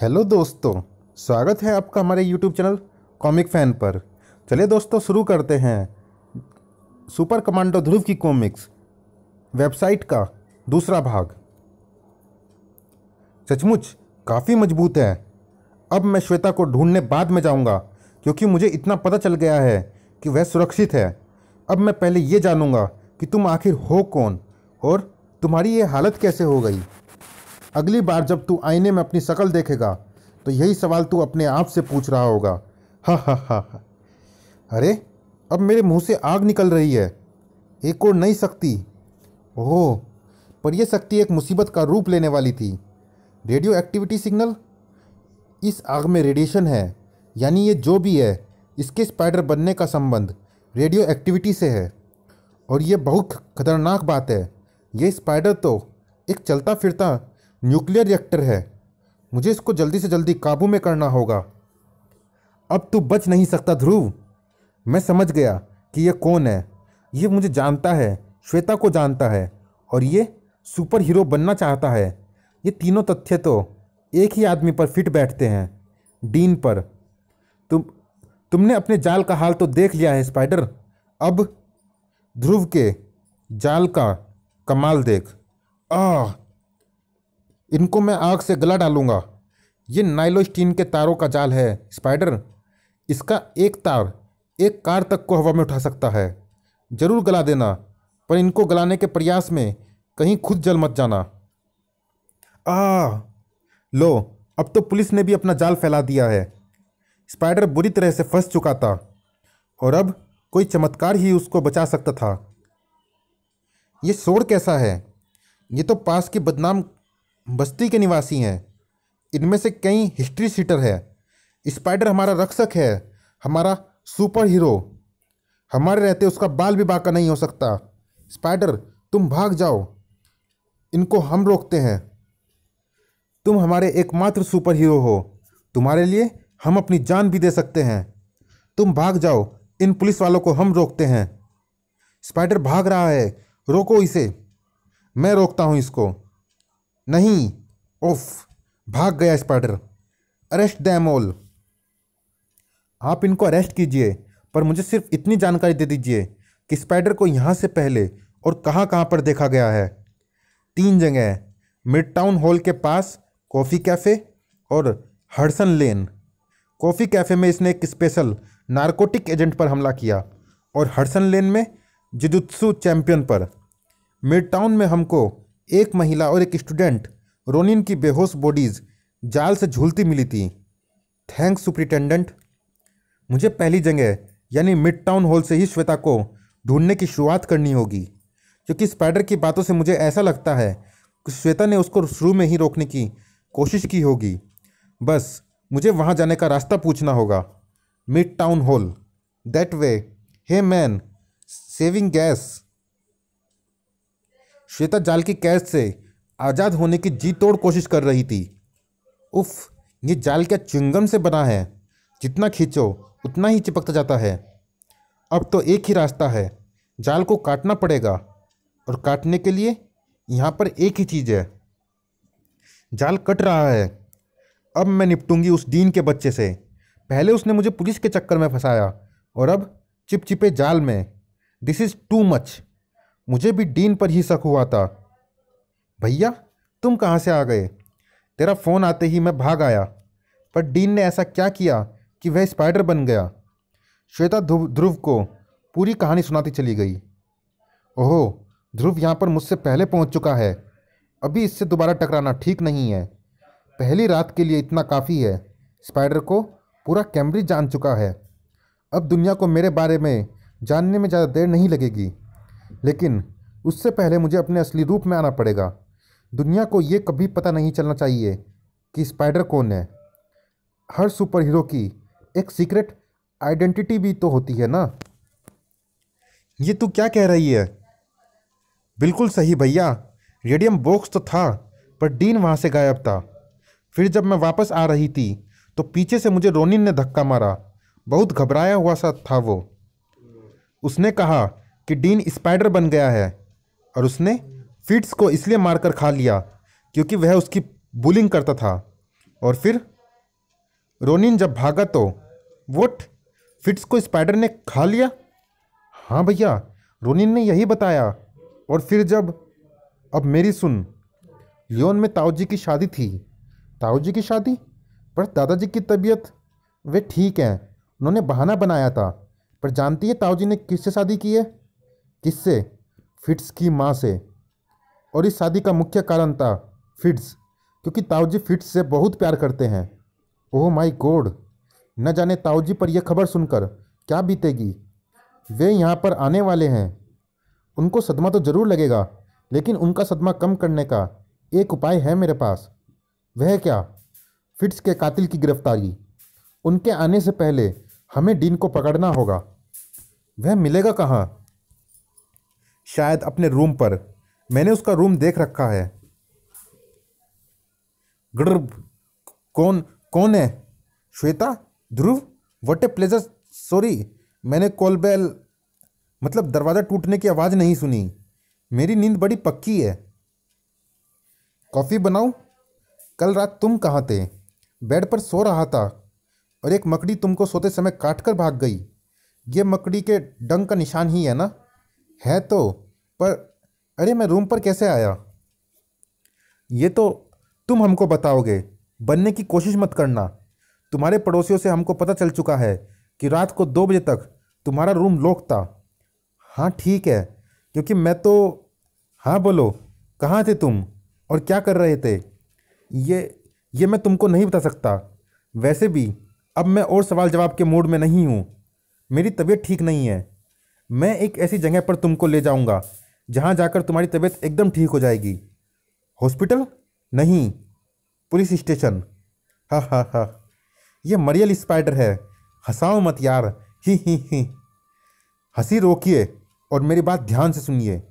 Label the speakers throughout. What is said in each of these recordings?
Speaker 1: hello दोस्तों स्वागत है आपका हमारे यूट्यूब चैनल कॉमिक फैन पर चलिए दोस्तों शुरू करते हैं सुपर कमांडो ध्रुव की कॉमिक्स वेबसाइट का दूसरा भाग सचमुच काफ़ी मजबूत है अब मैं श्वेता को ढूंढने बाद में जाऊंगा क्योंकि मुझे इतना पता चल गया है कि वह सुरक्षित है अब मैं पहले ये जानूंगा कि तुम आखिर हो कौन और तुम्हारी ये हालत कैसे हो गई अगली बार जब तू आईने में अपनी शक्ल देखेगा तो यही सवाल तू अपने आप से पूछ रहा होगा हा हा हा हा अरे अब मेरे मुंह से आग निकल रही है एक और नई शक्ति ओह पर यह शक्ति एक मुसीबत का रूप लेने वाली थी रेडियो एक्टिविटी सिग्नल इस आग में रेडिएशन है यानी ये जो भी है इसके स्पाइडर बनने का संबंध रेडियो एक्टिविटी से है और यह बहुत खतरनाक बात है ये स्पाइडर तो एक चलता फिरता न्यूक्लियर रिएक्टर है मुझे इसको जल्दी से जल्दी काबू में करना होगा अब तू बच नहीं सकता ध्रुव मैं समझ गया कि यह कौन है ये मुझे जानता है श्वेता को जानता है और ये सुपर हीरो बनना चाहता है ये तीनों तथ्य तो एक ही आदमी पर फिट बैठते हैं डीन पर तुम तुमने अपने जाल का हाल तो देख लिया है स्पाइडर अब ध्रुव के जाल का कमाल देख आह इनको मैं आग से गला डालूंगा ये नाइलोस्टीन के तारों का जाल है स्पाइडर इसका एक तार एक कार तक को हवा में उठा सकता है ज़रूर गला देना पर इनको गलाने के प्रयास में कहीं खुद जल मत जाना आ लो अब तो पुलिस ने भी अपना जाल फैला दिया है स्पाइडर बुरी तरह से फंस चुका था और अब कोई चमत्कार ही उसको बचा सकता था ये शोर कैसा है ये तो पास की बदनाम बस्ती के निवासी हैं इनमें से कई हिस्ट्री सीटर है स्पाइडर हमारा रक्षक है हमारा सुपर हीरो हमारे रहते उसका बाल भी बाका नहीं हो सकता स्पाइडर तुम भाग जाओ इनको हम रोकते हैं तुम हमारे एकमात्र सुपर हीरो हो तुम्हारे लिए हम अपनी जान भी दे सकते हैं तुम भाग जाओ इन पुलिस वालों को हम रोकते हैं स्पाइडर भाग रहा है रोको इसे मैं रोकता हूँ इसको नहीं ओफ भाग गया स्पाइडर अरेस्ट दैम ऑल आप इनको अरेस्ट कीजिए पर मुझे सिर्फ इतनी जानकारी दे दीजिए कि स्पाइडर को यहाँ से पहले और कहाँ कहाँ पर देखा गया है तीन जगह मिड टाउन हॉल के पास कॉफ़ी कैफ़े और हडसन लेन कॉफ़ी कैफ़े में इसने एक स्पेशल नारकोटिक एजेंट पर हमला किया और हडसन लेन में जिदुत्सु चैम्पियन पर मिड टाउन में हमको एक महिला और एक स्टूडेंट रोनिन की बेहोश बॉडीज जाल से झूलती मिली थी थैंक्स सुप्रिटेंडेंट मुझे पहली जगह यानी मिड टाउन हॉल से ही श्वेता को ढूंढने की शुरुआत करनी होगी क्योंकि स्पाइडर की बातों से मुझे ऐसा लगता है कि श्वेता ने उसको शुरू में ही रोकने की कोशिश की होगी बस मुझे वहाँ जाने का रास्ता पूछना होगा Midtown Hall that way hey man saving gas Shweta जाल की कैद से आज़ाद होने की जी तोड़ कोशिश कर रही थी उफ ये जाल क्या चुंगम से बना है जितना खींचो उतना ही चिपकता जाता है अब तो एक ही रास्ता है जाल को काटना पड़ेगा और काटने के लिए यहाँ पर एक ही चीज़ है जाल कट रहा है अब मैं निपटूंगी उस दीन के बच्चे से पहले उसने मुझे पुलिस के चक्कर में फंसाया और अब चिपचिपे जाल में दिस इज़ टू मच मुझे भी डीन पर ही शक हुआ था भैया तुम कहाँ से आ गए तेरा फ़ोन आते ही मैं भाग आया पर डीन ने ऐसा क्या किया कि वह स्पाइडर बन गया श्वेता ध्रुव को पूरी कहानी सुनाती चली गई ओहो ध्रुव यहाँ पर मुझसे पहले पहुँच चुका है अभी इससे दोबारा टकराना ठीक नहीं है पहली रात के लिए इतना काफ़ी है स्पाइडर को पूरा कैम्ब्रिज जान चुका है अब दुनिया को मेरे बारे में जानने में ज़्यादा देर नहीं लगेगी लेकिन उससे पहले मुझे अपने असली रूप में आना पड़ेगा दुनिया को ये कभी पता नहीं चलना चाहिए कि स्पाइडर कौन है हर सुपर हीरो की एक सीक्रेट आइडेंटिटी भी तो होती है ना ये तू क्या कह रही है बिल्कुल सही भैया रेडियम बॉक्स तो था पर डीन वहाँ से गायब था फिर जब मैं वापस आ रही थी तो पीछे से मुझे रोनिन ने धक्का मारा बहुत घबराया हुआ सा था वो उसने कहा कि डीन स्पाइडर बन गया है और उसने फिट्स को इसलिए मारकर खा लिया क्योंकि वह उसकी बुलिंग करता था और फिर रोनिन जब भागा तो वोट फिट्स को स्पाइडर ने खा लिया हाँ भैया रोनिन ने यही बताया और फिर जब अब मेरी सुन लियोन में ताऊजी की शादी थी ताऊजी की शादी पर दादाजी की तबीयत वे ठीक हैं उन्होंने बहाना बनाया था पर जानती है ताऊजी ने किससे शादी की है किससे फिट्स की माँ से और इस शादी का मुख्य कारण था फिट्स क्योंकि ताऊजी फिट्स से बहुत प्यार करते हैं ओह माय गॉड न जाने ताऊजी पर यह खबर सुनकर क्या बीतेगी वे यहाँ पर आने वाले हैं उनको सदमा तो ज़रूर लगेगा लेकिन उनका सदमा कम करने का एक उपाय है मेरे पास वह क्या फिट्स के कातिल की गिरफ्तारी उनके आने से पहले हमें डीन को पकड़ना होगा वह मिलेगा कहाँ शायद अपने रूम पर मैंने उसका रूम देख रखा है गर्भ कौन कौन है Shweta Dhruv what a pleasure sorry मैंने कॉल बेल मतलब दरवाज़ा टूटने की आवाज़ नहीं सुनी मेरी नींद बड़ी पक्की है कॉफ़ी बनाऊ कल रात तुम कहाँ थे बेड पर सो रहा था और एक मकड़ी तुमको सोते समय काट कर भाग गई ये मकड़ी के डंग का निशान ही है ना है तो पर अरे मैं रूम पर कैसे आया ये तो तुम हमको बताओगे बनने की कोशिश मत करना तुम्हारे पड़ोसियों से हमको पता चल चुका है कि रात को दो बजे तक तुम्हारा रूम लॉक था हाँ ठीक है क्योंकि मैं तो हाँ बोलो कहाँ थे तुम और क्या कर रहे थे ये ये मैं तुमको नहीं बता सकता वैसे भी अब मैं और सवाल जवाब के मूड में नहीं हूँ मेरी तबीयत ठीक नहीं है मैं एक ऐसी जगह पर तुमको ले जाऊंगा जहां जाकर तुम्हारी तबीयत एकदम ठीक हो जाएगी हॉस्पिटल नहीं पुलिस स्टेशन हा हा हा यह मरियल स्पाइडर है हंसाओ मत यार ही ही ही हंसी रोकिए और मेरी बात ध्यान से सुनिए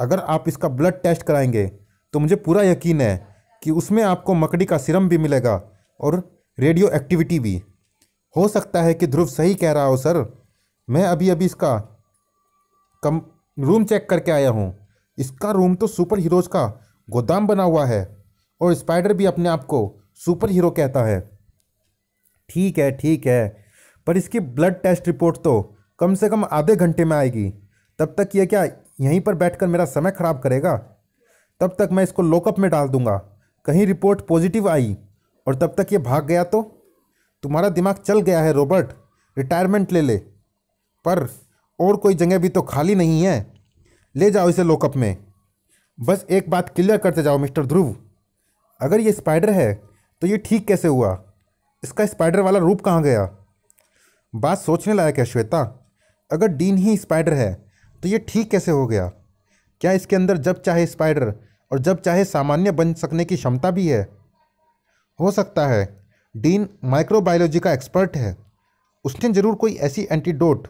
Speaker 1: अगर आप इसका ब्लड टेस्ट कराएंगे तो मुझे पूरा यकीन है कि उसमें आपको मकड़ी का सिरम भी मिलेगा और रेडियो एक्टिविटी भी हो सकता है कि ध्रुव सही कह रहा हो सर मैं अभी अभी इसका कम रूम चेक करके आया हूँ इसका रूम तो सुपर हीरोज का गोदाम बना हुआ है और स्पाइडर भी अपने आप को सुपर हीरो कहता है ठीक है ठीक है पर इसकी ब्लड टेस्ट रिपोर्ट तो कम से कम आधे घंटे में आएगी तब तक ये क्या यहीं पर बैठकर मेरा समय ख़राब करेगा तब तक मैं इसको लॉकअप में डाल दूंगा कहीं रिपोर्ट पॉजिटिव आई और तब तक ये भाग गया तो तुम्हारा दिमाग चल गया है रॉबर्ट रिटायरमेंट ले ले पर और कोई जगह भी तो खाली नहीं है ले जाओ इसे लोकअप में बस एक बात क्लियर करते जाओ मिस्टर ध्रुव अगर ये स्पाइडर है तो ये ठीक कैसे हुआ इसका स्पाइडर वाला रूप कहाँ गया बात सोचने लायक है श्वेता अगर डीन ही स्पाइडर है तो ये ठीक कैसे हो गया क्या इसके अंदर जब चाहे स्पाइडर और जब चाहे सामान्य बन सकने की क्षमता भी है हो सकता है डीन माइक्रोबायोलॉजी का एक्सपर्ट है उसने ज़रूर कोई ऐसी एंटीडोट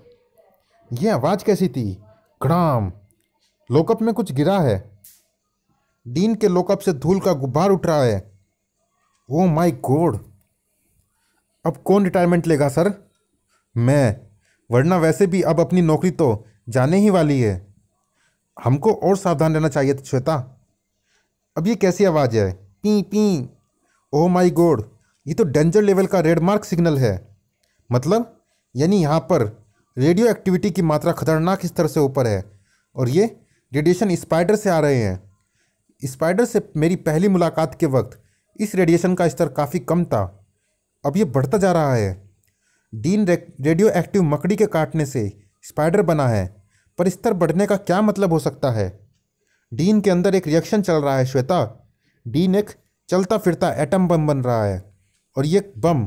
Speaker 1: ये आवाज़ कैसी थी कड़ाम लोकअप में कुछ गिरा है डीन के लोकअप से धूल का गुब्बार उठ रहा है ओ माई गोड़ अब कौन रिटायरमेंट लेगा सर मैं वरना वैसे भी अब अपनी नौकरी तो जाने ही वाली है हमको और सावधान रहना चाहिए था श्वेता अब ये कैसी आवाज़ है पी पी ओ माई गोड ये तो डेंजर लेवल का रेड मार्क सिग्नल है मतलब यानी यहाँ पर रेडियो एक्टिविटी की मात्रा खतरनाक स्तर से ऊपर है और ये रेडिएशन स्पाइडर से आ रहे हैं स्पाइडर से मेरी पहली मुलाकात के वक्त इस रेडिएशन का स्तर काफ़ी कम था अब ये बढ़ता जा रहा है डीन रेडियो एक्टिव मकड़ी के काटने से स्पाइडर बना है पर स्तर बढ़ने का क्या मतलब हो सकता है डीन के अंदर एक रिएक्शन चल रहा है श्वेता डीन एक चलता फिरता एटम बम बन रहा है और ये बम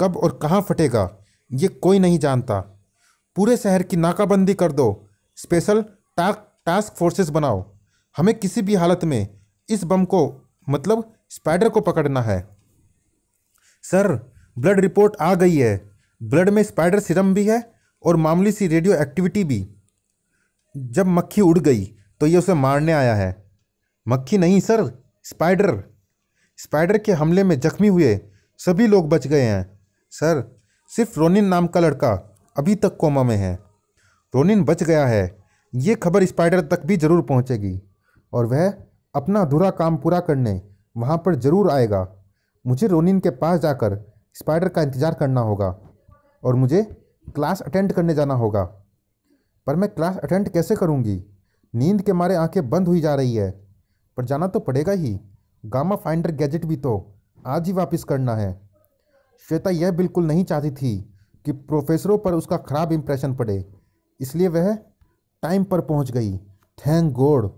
Speaker 1: कब और कहाँ फटेगा ये कोई नहीं जानता पूरे शहर की नाकाबंदी कर दो स्पेशल टास्क टास्क फोर्सेस बनाओ हमें किसी भी हालत में इस बम को मतलब स्पाइडर को पकड़ना है सर ब्लड रिपोर्ट आ गई है ब्लड में स्पाइडर सिरम भी है और मामूली सी रेडियो एक्टिविटी भी जब मक्खी उड़ गई तो ये उसे मारने आया है मक्खी नहीं सर स्पाइडर स्पाइडर के हमले में जख्मी हुए सभी लोग बच गए हैं सर सिर्फ रोनिन नाम का लड़का अभी तक कोमा में है रोनिन बच गया है ये खबर स्पाइडर तक भी ज़रूर पहुंचेगी और वह अपना अधूरा काम पूरा करने वहाँ पर ज़रूर आएगा मुझे रोनिन के पास जाकर स्पाइडर का इंतज़ार करना होगा और मुझे क्लास अटेंड करने जाना होगा पर मैं क्लास अटेंड कैसे करूँगी नींद के मारे आंखें बंद हुई जा रही है पर जाना तो पड़ेगा ही गामा फाइंडर गैजेट भी तो आज ही वापस करना है श्वेता यह बिल्कुल नहीं चाहती थी कि प्रोफेसरों पर उसका खराब इम्प्रेशन पड़े इसलिए वह टाइम पर पहुंच गई थैंक गॉड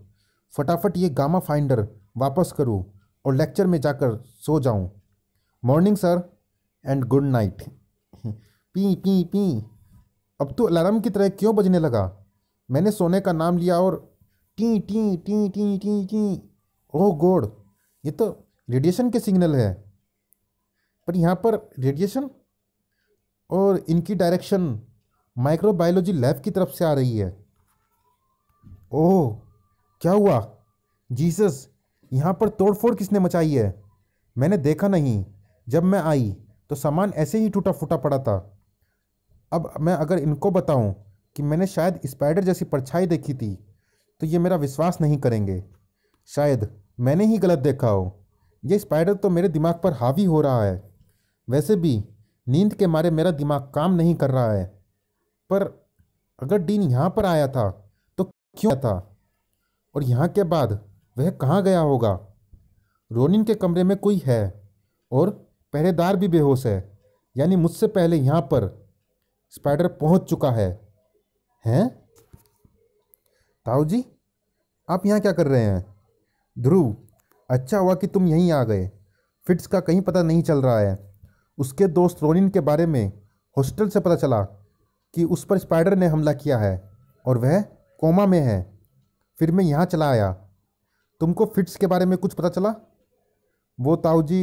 Speaker 1: फटाफट ये गामा फाइंडर वापस करूँ और लेक्चर में जाकर सो जाऊँ morning sir and good night पी पी पी अब तो अलार्म की तरह क्यों बजने लगा मैंने सोने का नाम लिया और टी टी टी टी टी टी ओह गोड ये तो रेडिएशन के सिग्नल है पर यहाँ पर रेडिएशन और इनकी डायरेक्शन माइक्रोबायोलॉजी लैब की तरफ से आ रही है ओह क्या हुआ जीसस यहाँ पर तोड़फोड़ किसने मचाई है मैंने देखा नहीं जब मैं आई तो सामान ऐसे ही टूटा फूटा पड़ा था अब मैं अगर इनको बताऊं कि मैंने शायद स्पाइडर जैसी परछाई देखी थी तो ये मेरा विश्वास नहीं करेंगे शायद मैंने ही गलत देखा हो ये स्पाइडर तो मेरे दिमाग पर हावी हो रहा है वैसे भी नींद के मारे मेरा दिमाग काम नहीं कर रहा है पर अगर डीन यहाँ पर आया था तो क्यों था और यहाँ के बाद वह कहाँ गया होगा रोनिन के कमरे में कोई है और पहरेदार भी बेहोश है यानी मुझसे पहले यहाँ पर स्पाइडर पहुँच चुका है हैं ताऊ जी आप यहाँ क्या कर रहे हैं ध्रुव अच्छा हुआ कि तुम यहीं आ गए फिट्स का कहीं पता नहीं चल रहा है उसके दोस्त रोनिन के बारे में हॉस्टल से पता चला कि उस पर स्पाइडर ने हमला किया है और वह कोमा में है फिर मैं यहाँ चला आया तुमको फिट्स के बारे में कुछ पता चला वो ताऊ जी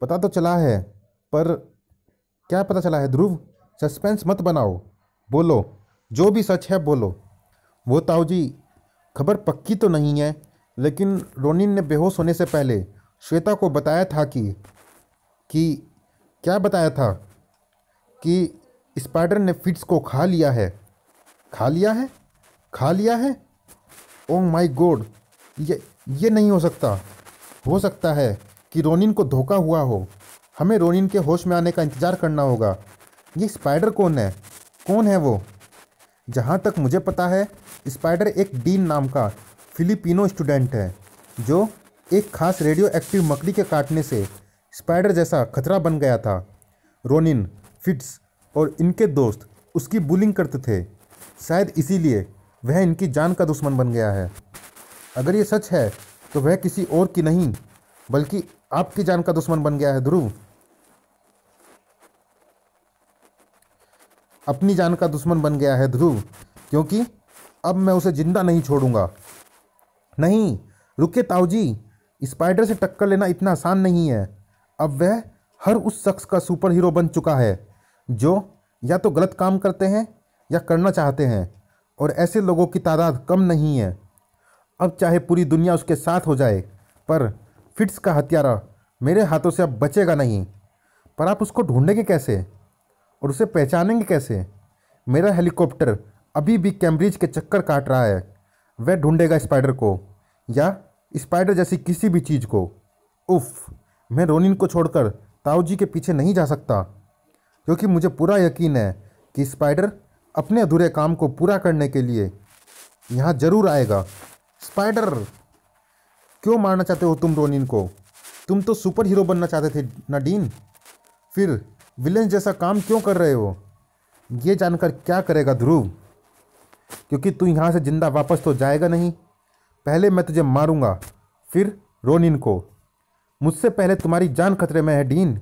Speaker 1: पता तो चला है पर क्या पता चला है ध्रुव सस्पेंस मत बनाओ बोलो जो भी सच है बोलो वो ताऊ जी खबर पक्की तो नहीं है लेकिन रोनिन ने बेहोश होने से पहले श्वेता को बताया था कि कि क्या बताया था कि स्पाइडर ने फिट्स को खा लिया है खा लिया है खा लिया है ओ माई गॉड ये ये नहीं हो सकता हो सकता है कि रोनिन को धोखा हुआ हो हमें रोनिन के होश में आने का इंतज़ार करना होगा ये स्पाइडर कौन है कौन है वो जहाँ तक मुझे पता है स्पाइडर एक डीन नाम का फिलिपिनो स्टूडेंट है जो एक खास रेडियो एक्टिव मकड़ी के काटने से स्पाइडर जैसा खतरा बन गया था रोनिन फिट्स और इनके दोस्त उसकी बुलिंग करते थे शायद इसीलिए वह इनकी जान का दुश्मन बन गया है अगर ये सच है तो वह किसी और की नहीं बल्कि आपकी जान का दुश्मन बन गया है ध्रुव अपनी जान का दुश्मन बन गया है ध्रुव क्योंकि अब मैं उसे जिंदा नहीं छोड़ूंगा नहीं रुके ताऊजी स्पाइडर से टक्कर लेना इतना आसान नहीं है अब वह हर उस शख्स का सुपर हीरो बन चुका है जो या तो गलत काम करते हैं या करना चाहते हैं और ऐसे लोगों की तादाद कम नहीं है अब चाहे पूरी दुनिया उसके साथ हो जाए पर फिट्स का हत्यारा मेरे हाथों से अब बचेगा नहीं पर आप उसको ढूंढेंगे कैसे और उसे पहचानेंगे कैसे मेरा हेलीकॉप्टर अभी भी कैम्ब्रिज के चक्कर काट रहा है वह ढूंढेगा स्पाइडर को या स्पाइडर जैसी किसी भी चीज़ को उफ़ मैं रोनिन को छोड़कर ताऊ जी के पीछे नहीं जा सकता क्योंकि मुझे पूरा यकीन है कि स्पाइडर अपने अधूरे काम को पूरा करने के लिए यहाँ ज़रूर आएगा स्पाइडर क्यों मारना चाहते हो तुम रोनिन को तुम तो सुपर हीरो बनना चाहते थे नडीन फिर विलेंस जैसा काम क्यों कर रहे हो ये जानकर क्या करेगा ध्रुव क्योंकि तू यहाँ से ज़िंदा वापस तो जाएगा नहीं पहले मैं तुझे मारूंगा फिर रोनिन को मुझसे पहले तुम्हारी जान खतरे में है डीन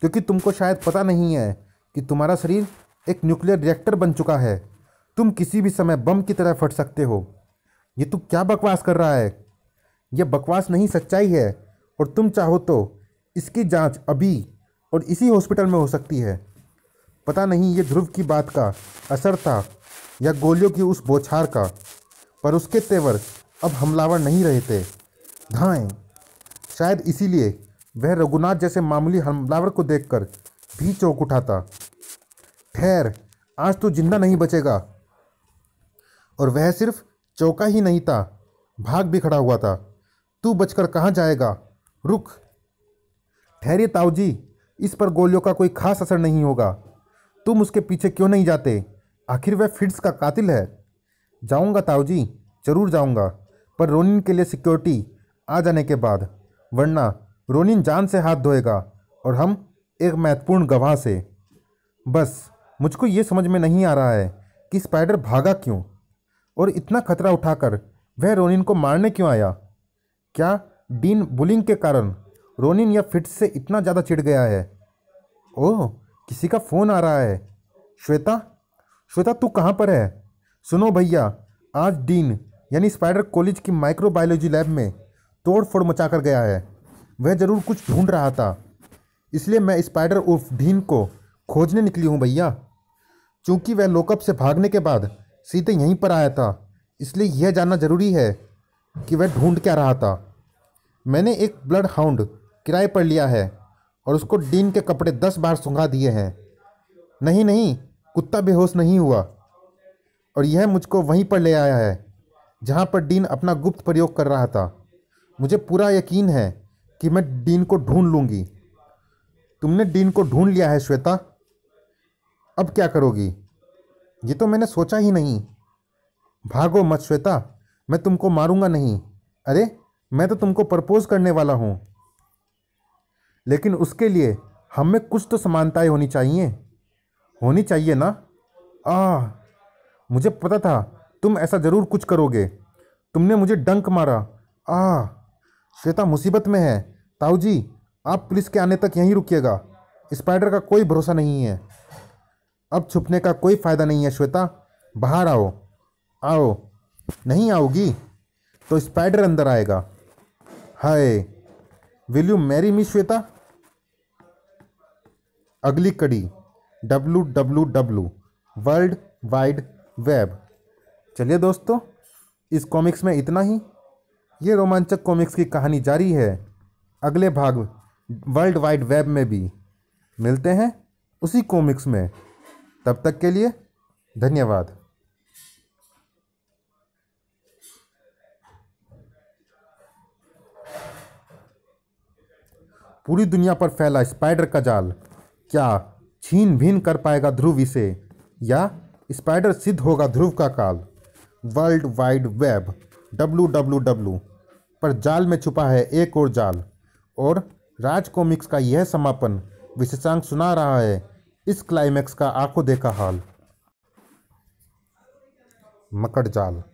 Speaker 1: क्योंकि तुमको शायद पता नहीं है कि तुम्हारा शरीर एक न्यूक्लियर रिएक्टर बन चुका है तुम किसी भी समय बम की तरह फट सकते हो ये तू क्या बकवास कर रहा है यह बकवास नहीं सच्चाई है और तुम चाहो तो इसकी जांच अभी और इसी हॉस्पिटल में हो सकती है पता नहीं ये ध्रुव की बात का असर था या गोलियों की उस बौछार का पर उसके तेवर अब हमलावर नहीं रहे थे धाएँ शायद इसीलिए वह रघुनाथ जैसे मामूली हमलावर को देखकर भी चौंक उठाता ठहर आज तो जिंदा नहीं बचेगा और वह सिर्फ चौका ही नहीं था भाग भी खड़ा हुआ था तू बचकर कहाँ जाएगा रुक ठहरिए ताऊजी इस पर गोलियों का कोई खास असर नहीं होगा तुम उसके पीछे क्यों नहीं जाते आखिर वह फिड्स का कातिल है जाऊंगा ताऊजी ज़रूर जाऊंगा पर रोनिन के लिए सिक्योरिटी आ जाने के बाद वरना रोनिन जान से हाथ धोएगा और हम एक महत्वपूर्ण गवाह से बस मुझको ये समझ में नहीं आ रहा है कि स्पाइडर भागा क्यों और इतना खतरा उठाकर वह रोनिन को मारने क्यों आया क्या डीन बुलिंग के कारण रोनिन या फिट्स से इतना ज़्यादा चिढ़ गया है ओह किसी का फ़ोन आ रहा है श्वेता श्वेता तू कहाँ पर है सुनो भैया आज डीन यानी स्पाइडर कॉलेज की माइक्रोबायोलॉजी लैब में तोड़फोड़ मचा कर गया है वह ज़रूर कुछ ढूंढ रहा था इसलिए मैं स्पाइडर उर्फ ढीन को खोजने निकली हूँ भैया चूँकि वह लोकअप से भागने के बाद सीधे यहीं पर आया था इसलिए यह जानना ज़रूरी है कि वह ढूंढ क्या रहा था मैंने एक ब्लड हाउंड किराए पर लिया है और उसको डीन के कपड़े दस बार सूंघा दिए हैं नहीं नहीं कुत्ता बेहोश नहीं हुआ और यह मुझको वहीं पर ले आया है जहाँ पर डीन अपना गुप्त प्रयोग कर रहा था मुझे पूरा यकीन है कि मैं डीन को ढूंढ लूँगी तुमने डीन को ढूंढ लिया है श्वेता अब क्या करोगी ये तो मैंने सोचा ही नहीं भागो मत श्वेता मैं तुमको मारूंगा नहीं अरे मैं तो तुमको प्रपोज करने वाला हूँ लेकिन उसके लिए हम में कुछ तो समानताएं होनी चाहिए होनी चाहिए ना आ मुझे पता था तुम ऐसा ज़रूर कुछ करोगे तुमने मुझे डंक मारा आ श्वेता मुसीबत में है ताऊ जी आप पुलिस के आने तक यहीं रुकिएगा स्पाइडर का कोई भरोसा नहीं है अब छुपने का कोई फ़ायदा नहीं है श्वेता बाहर आओ आओ नहीं आओगी तो स्पाइडर अंदर आएगा hi will you marry me Shweta अगली कड़ी W W W world wide web चलिए दोस्तों इस कॉमिक्स में इतना ही ये रोमांचक कॉमिक्स की कहानी जारी है अगले भाग वर्ल्ड वाइड वेब में भी मिलते हैं उसी कॉमिक्स में तब तक के लिए धन्यवाद पूरी दुनिया पर फैला स्पाइडर का जाल क्या छीन भीन कर पाएगा ध्रुव इसे या स्पाइडर सिद्ध होगा ध्रुव का काल world wide web W W W पर जाल में छुपा है एक और जाल और राज कॉमिक्स का यह समापन विशेषांक सुना रहा है इस क्लाइमैक्स का आंखों देखा हाल मकड़ जाल